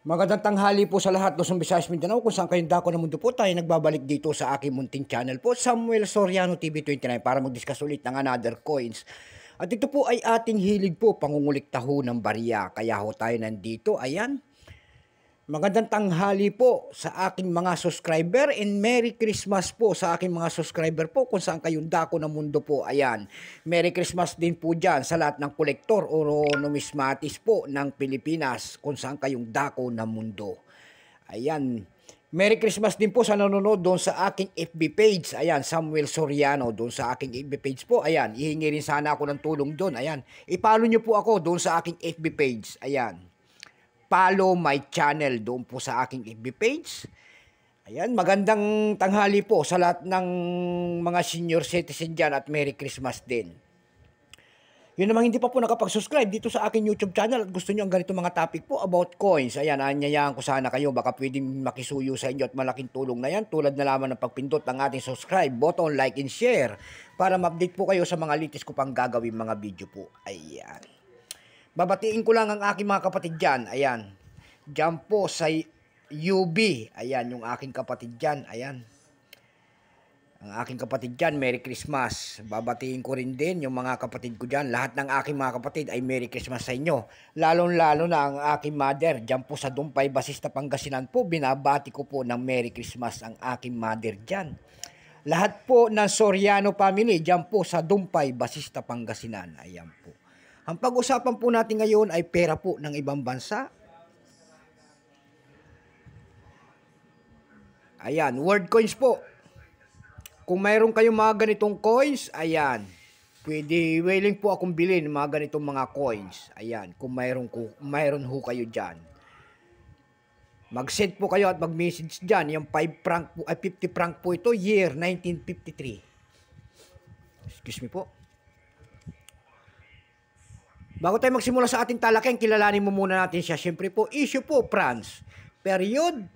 Magandang tanghali po sa lahat ng Visayas Mindanao kung saan kayong dako ng mundo po tayo nagbabalik dito sa aking munting channel po Samuel Soriano TV 29 para mag-discuss ulit ng another coins. At ito po ay ating hilig po pangunguliktaho ng barya kaya ho tayo nandito ayan Magandang tanghali po sa aking mga subscriber and Merry Christmas po sa aking mga subscriber po kung saan kayong dako ng mundo po. Ayan, Merry Christmas din po dyan sa lahat ng kolektor o numismatis po ng Pilipinas kung saan kayong dako ng mundo. Ayan, Merry Christmas din po sa nanonood doon sa aking FB page. Ayan, Samuel Soriano doon sa aking FB page po. Ayan, ihingi rin sana ako ng tulong doon. Ayan, ipalo nyo po ako doon sa aking FB page. Ayan follow my channel doon po sa aking FB page. Ayan, magandang tanghali po sa lahat ng mga senior citizen dyan at Merry Christmas din. Yun namang hindi pa po nakapag-subscribe dito sa aking YouTube channel at gusto nyo ang ganito mga topic po about coins. Ayan, anyayahan ko sana kayo. Baka pwedeng makisuyo sa inyo at malaking tulong na yan. Tulad na lamang ng pagpindot ng ating subscribe button, like, and share para ma-update po kayo sa mga latest ko pang gagawin mga video po. Ayan. Babatiin ko lang ang aking mga kapatid dyan. Ayan. Diyan po sa UB. Ayan, yung aking kapatid dyan. Ayan. Ang aking kapatid dyan, Merry Christmas. Babatiin ko rin din yung mga kapatid ko dyan. Lahat ng aking mga kapatid ay Merry Christmas sa inyo. Lalong-lalo na ang aking mother. Dyan po sa Dumpay, Basista, Pangasinan po, binabati ko po ng Merry Christmas ang aking mother dyan. Lahat po ng Soriano family, dyan po sa Dumpay, Basista, Pangasinan. Ayan po. Ang pag-usapan po natin ngayon ay pera po ng ibang bansa. Ayan, word coins po. Kung mayroon kayong mga ganitong coins, ayan, pwede, willing po akong bilhin mga ganitong mga coins. Ayan, kung mayroon, mayroon ho kayo dyan. Mag-send po kayo at mag-message dyan. Yung 5 franc po, ay 50 franc po ito, year 1953. Excuse me po. Bago tayo magsimula sa ating talakayan, kilalanin mo muna natin siya. Siyempre po, issue po, France. Period,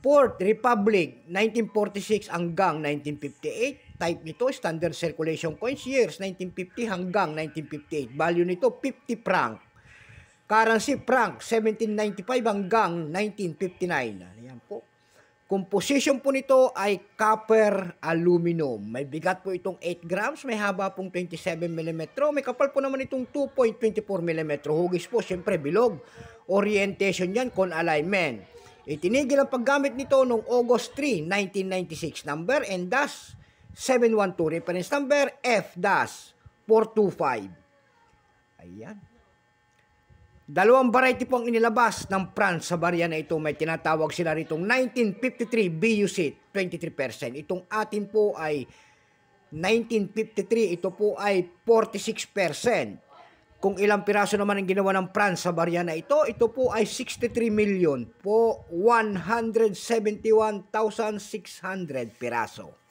Fourth Republic, 1946 hanggang 1958. Type nito, standard circulation coins, years 1950 hanggang 1958. Value nito, 50 franc. Currency franc, 1795 hanggang 1959. Ayan po. Composition po nito ay copper aluminum. May bigat po itong 8 grams, may haba pong 27 mm, may kapal po naman itong 2.24 mm. Hugis po, siyempre bilog. Orientation yan, con alignment. Itinigil ang paggamit nito noong August 3, 1996 number and dash 712 reference number F-425. Ayan. Dalawang variety po ang inilabas ng France sa barya na ito. May tinatawag sila ritong 1953 BUC, 23%. Itong atin po ay 1953, ito po ay 46%. Kung ilang piraso naman ang ginawa ng France sa barya na ito, ito po ay 63 million po 171,600 piraso.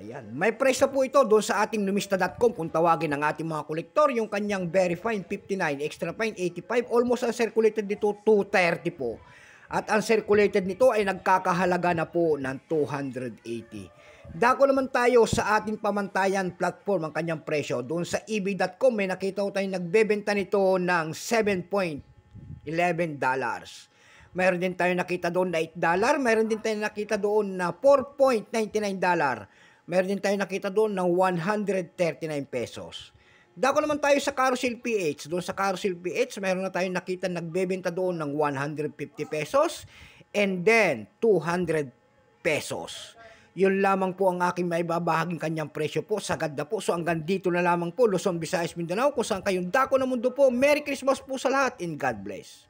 Ayan. May presyo po ito doon sa ating numista.com kung tawagin ng ating mga kolektor. Yung kanyang very fine 59, extra fine 85, almost uncirculated dito 230 po. At uncirculated nito ay nagkakahalaga na po ng 280. Dako naman tayo sa ating pamantayan platform ang kanyang presyo. Doon sa ebay.com may nakita ko tayong nagbebenta nito ng 7.11 dollars. Mayroon din tayo nakita doon na 8 dollar. Mayroon din tayo nakita doon na 4.99 dollar meron din tayo nakita doon ng 139 pesos. Dako naman tayo sa Carousel PH. Doon sa Carousel PH, meron na tayong nakita nagbebenta doon ng 150 pesos and then 200 pesos. Yun lamang po ang aking maibabahaging kanyang presyo po. Sagad na po. So hanggang dito na lamang po. Luzon, Visayas, Mindanao. Kung saan kayong dako na mundo po. Merry Christmas po sa lahat and God bless.